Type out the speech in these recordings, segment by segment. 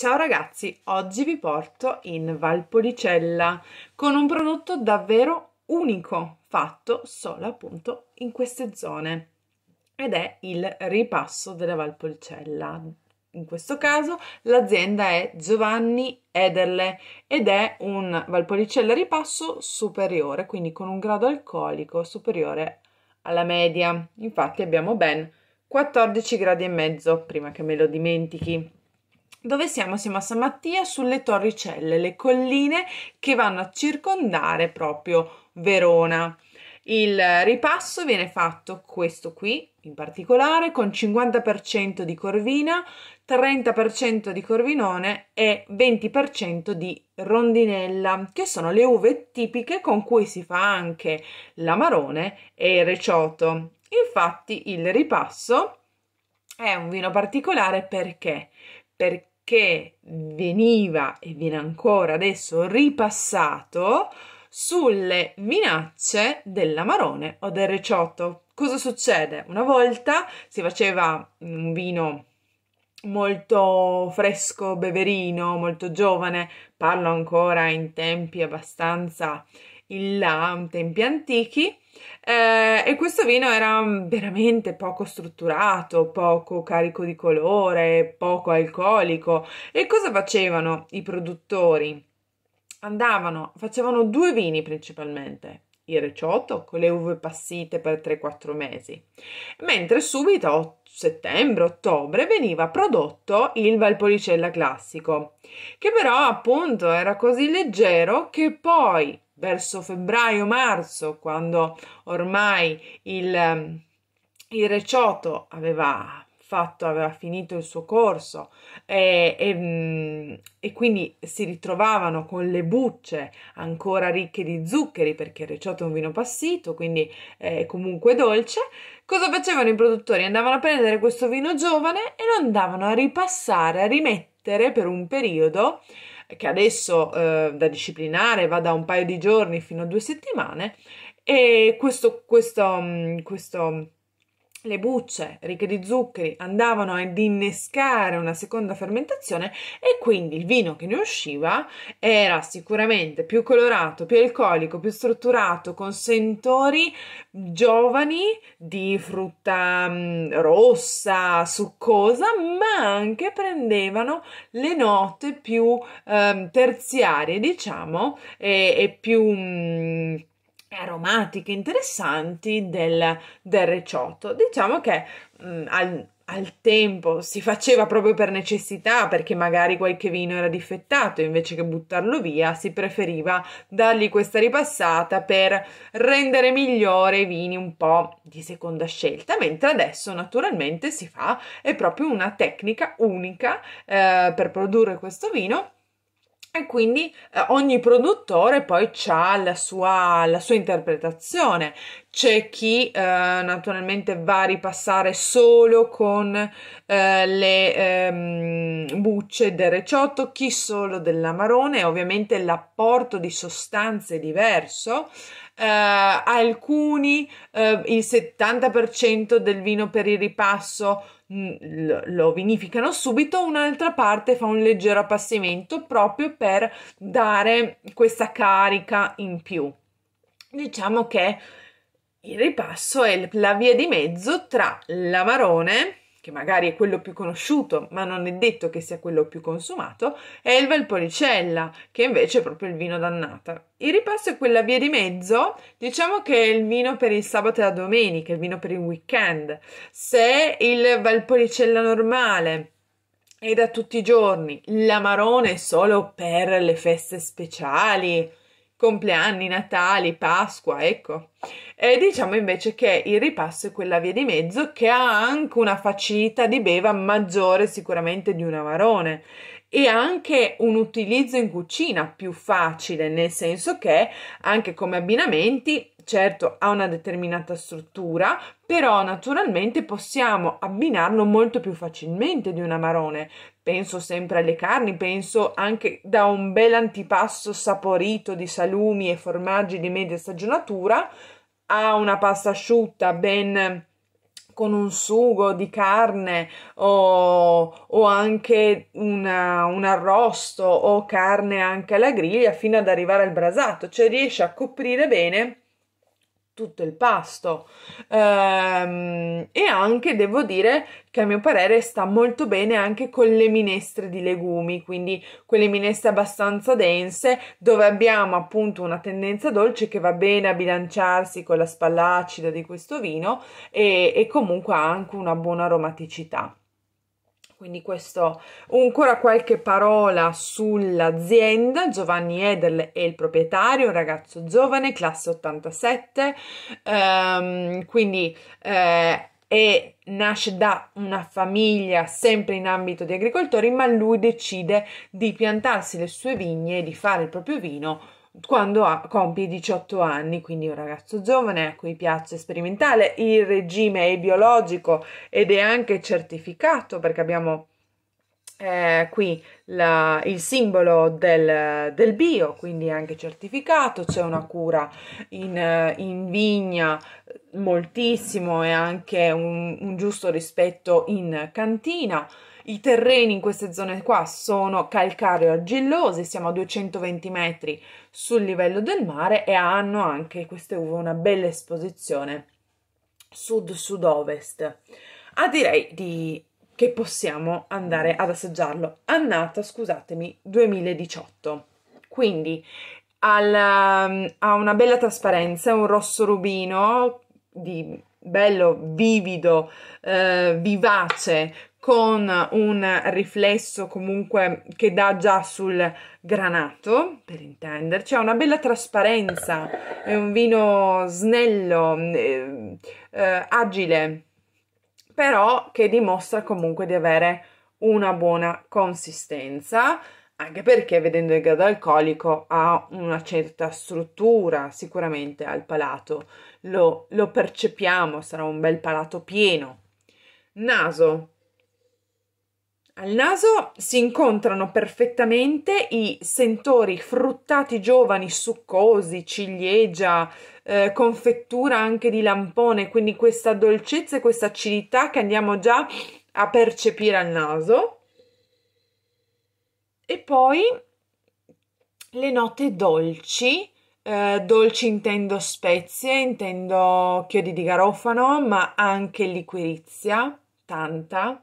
Ciao ragazzi, oggi vi porto in Valpolicella con un prodotto davvero unico, fatto solo appunto in queste zone ed è il ripasso della Valpolicella. In questo caso l'azienda è Giovanni Ederle ed è un Valpolicella ripasso superiore, quindi con un grado alcolico superiore alla media. Infatti abbiamo ben 14 gradi e mezzo, prima che me lo dimentichi. Dove siamo? Siamo a San Mattia sulle Torricelle, le colline che vanno a circondare proprio Verona. Il ripasso viene fatto questo qui, in particolare, con 50% di corvina, 30% di corvinone e 20% di rondinella, che sono le uve tipiche con cui si fa anche l'amarone e il recioto. Infatti il ripasso è un vino particolare perché perché veniva e viene ancora adesso ripassato sulle minacce dell'amarone o del recioto. Cosa succede? Una volta si faceva mm, un vino molto fresco, beverino, molto giovane, parlo ancora in tempi abbastanza in là, in tempi antichi, eh, e questo vino era veramente poco strutturato, poco carico di colore, poco alcolico. E cosa facevano i produttori? Andavano, facevano due vini principalmente, il reciotto con le uve passite per 3-4 mesi, mentre subito settembre-ottobre veniva prodotto il Valpolicella classico, che però appunto era così leggero che poi verso febbraio-marzo, quando ormai il, ehm, il recioto aveva fatto, aveva finito il suo corso e, e, mm, e, quindi si ritrovavano con le bucce ancora ricche di zuccheri perché il Reciotto è un vino passito, quindi è comunque dolce. Cosa facevano i produttori? Andavano a prendere questo vino giovane e lo andavano a ripassare, a rimettere per un periodo che adesso eh, da disciplinare va da un paio di giorni fino a due settimane e questo, questo, mm, questo le bucce ricche di zuccheri andavano ad innescare una seconda fermentazione e quindi il vino che ne usciva era sicuramente più colorato, più alcolico, più strutturato, con sentori giovani di frutta mm, rossa, succosa, ma anche prendevano le note più eh, terziarie, diciamo, e, e più... Mh, mm, aromatiche interessanti del, del reciotto. Diciamo che mh, mm, al, al tempo si faceva proprio per necessità, perché magari qualche vino era difettato, invece che buttarlo via, si preferiva dargli questa ripassata per rendere migliore i vini un po' di seconda scelta, mentre adesso naturalmente si fa, è proprio una tecnica unica eh, per produrre questo vino e quindi eh, ogni produttore poi ha la sua, la sua interpretazione. C'è chi eh, naturalmente va a ripassare solo con eh, le ehm, bucce del reciotto, chi solo dell'amarone, ovviamente l'apporto di sostanze è diverso. Eh, alcuni eh, il 70% del vino per il ripasso Mm, lo vinificano subito, un'altra parte fa un leggero appassimento proprio per dare questa carica in più. Diciamo che il ripasso è la via di mezzo tra l'amarone che magari è quello più conosciuto, ma non è detto che sia quello più consumato, è il Valpolicella, che invece è proprio il vino d'annata. Il ripasso è quella via di mezzo, diciamo che è il vino per il sabato e la domenica, il vino per il weekend. Se il Valpolicella normale è da tutti i giorni, l'amarone è solo per le feste speciali, compleanni, Natali, Pasqua, ecco. E diciamo invece che il ripasso è quella via di mezzo che ha anche una facilità di beva maggiore sicuramente di un amarone e anche un utilizzo in cucina più facile, nel senso che anche come abbinamenti, certo ha una determinata struttura, però naturalmente possiamo abbinarlo molto più facilmente di un amarone. Penso sempre alle carni, penso anche da un bel antipasto saporito di salumi e formaggi di media stagionatura a una pasta asciutta ben con un sugo di carne o, o anche una, un arrosto o carne anche alla griglia fino ad arrivare al brasato, cioè riesce a coprire bene tutto il pasto ehm, e anche devo dire che a mio parere sta molto bene anche con le minestre di legumi quindi quelle minestre abbastanza dense dove abbiamo appunto una tendenza dolce che va bene a bilanciarsi con la spalla acida di questo vino e, e comunque ha anche una buona aromaticità quindi questo, ancora qualche parola sull'azienda. Giovanni Edel è il proprietario, un ragazzo giovane, classe 87, um, ehm, quindi eh, è, nasce da una famiglia sempre in ambito di agricoltori, ma lui decide di piantarsi le sue vigne e di fare il proprio vino quando ha, compie 18 anni, quindi un ragazzo giovane a cui piace sperimentale, il regime è biologico ed è anche certificato perché abbiamo eh, qui la, il simbolo del, del, bio, quindi anche certificato, c'è una cura in, in vigna moltissimo e anche un, un giusto rispetto in cantina. I terreni in queste zone qua sono calcareo argillosi, siamo a 220 metri sul livello del mare e hanno anche queste uve una bella esposizione sud-sud-ovest. Ah, direi di... che possiamo andare ad assaggiarlo. Annata, scusatemi, 2018. Quindi alla, um, ha una bella trasparenza, un rosso rubino di bello vivido, eh, vivace, con un riflesso comunque che dà già sul granato, per intenderci, ha una bella trasparenza, è un vino snello, eh, eh, agile, però che dimostra comunque di avere una buona consistenza, anche perché vedendo il grado alcolico ha una certa struttura sicuramente al palato, lo, lo percepiamo, sarà un bel palato pieno. Naso, al naso si incontrano perfettamente i sentori fruttati giovani, succosi, ciliegia, eh, confettura anche di lampone, quindi questa dolcezza e questa acidità che andiamo già a percepire al naso. E poi le note dolci, eh, dolci intendo spezie, intendo chiodi di garofano, ma anche liquirizia, tanta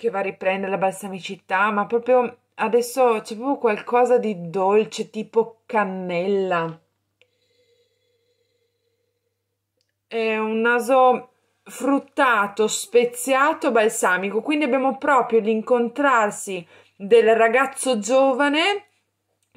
che va a riprendere la balsamicità, ma proprio adesso c'è proprio qualcosa di dolce, tipo cannella. È un naso fruttato, speziato, balsamico, quindi abbiamo proprio l'incontrarsi del ragazzo giovane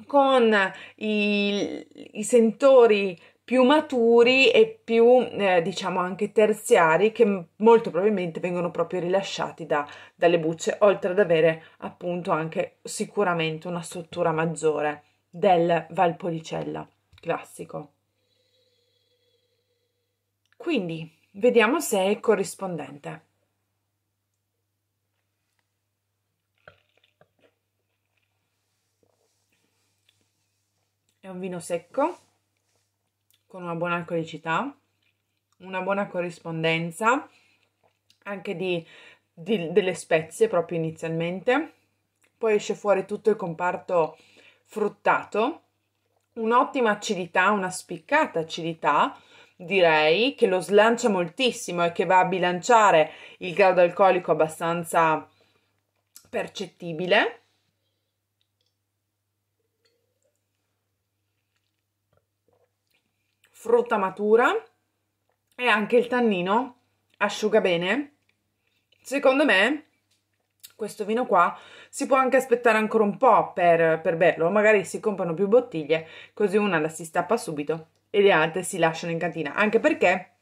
con i, i sentori più maturi e più eh, diciamo anche terziari che molto probabilmente vengono proprio rilasciati da, dalle bucce oltre ad avere appunto anche sicuramente una struttura maggiore del Valpolicella classico quindi vediamo se è corrispondente È un vino secco, con una buona alcolicità, una buona corrispondenza anche di, di, delle spezie proprio inizialmente. Poi esce fuori tutto il comparto fruttato, un'ottima acidità, una spiccata acidità, direi, che lo slancia moltissimo e che va a bilanciare il grado alcolico abbastanza percettibile frutta matura e anche il tannino asciuga bene. Secondo me questo vino qua si può anche aspettare ancora un po' per, per berlo, magari si comprano più bottiglie, così una la si stappa subito e le altre si lasciano in cantina, anche perché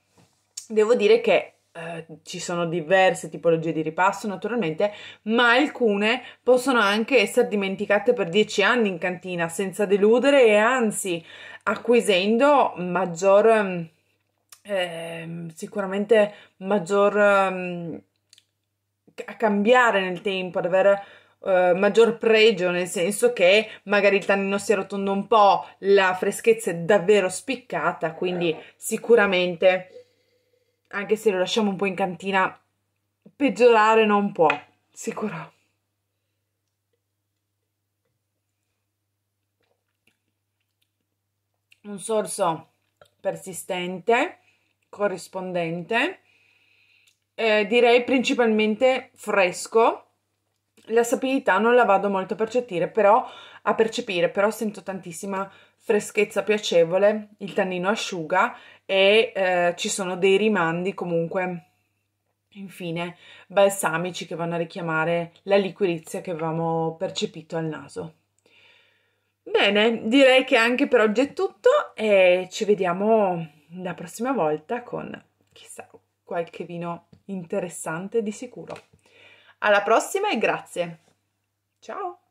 devo dire che eh, ci sono diverse tipologie di ripasso naturalmente, ma alcune possono anche essere dimenticate per 10 anni in cantina senza deludere e anzi acquisendo maggior, eh, sicuramente maggior eh, a cambiare nel tempo, ad avere Uh, maggior pregio, nel senso che magari il tannino si arrotonda un po', la freschezza è davvero spiccata, quindi eh. sicuramente anche se lo lasciamo un po' in cantina, peggiorare non può, sicuro. Un sorso persistente, corrispondente, eh, direi principalmente fresco. La sapidità non la vado molto a percepire, però, a percepire, però sento tantissima freschezza piacevole, il tannino asciuga e eh, ci sono dei rimandi comunque infine balsamici che vanno a richiamare la liquirizia che avevamo percepito al naso. Bene, direi che anche per oggi è tutto e ci vediamo la prossima volta con chissà qualche vino interessante di sicuro. Alla prossima e grazie. Ciao!